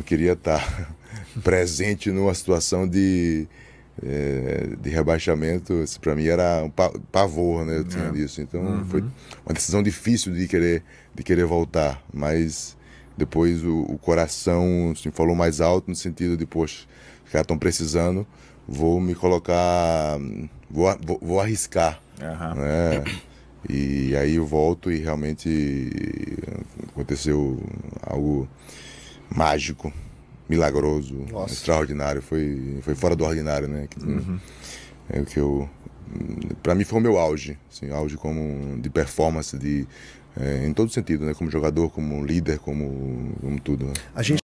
não queria estar presente numa situação de, é, de rebaixamento. Isso para mim era um pavor, né? Eu tinha é. disso. Então uhum. foi uma decisão difícil de querer, de querer voltar, mas depois o, o coração se assim, falou mais alto no sentido de, poxa, os caras estão precisando, vou me colocar, vou, vou, vou arriscar. Uhum. Né? E aí eu volto e realmente aconteceu algo mágico, milagroso, Nossa. extraordinário. Foi, foi fora do ordinário, né? Uhum. É o que eu. Para mim foi o meu auge, assim, auge como de performance, de é, em todo sentido, né? Como jogador, como líder, como, como tudo. Né? A gente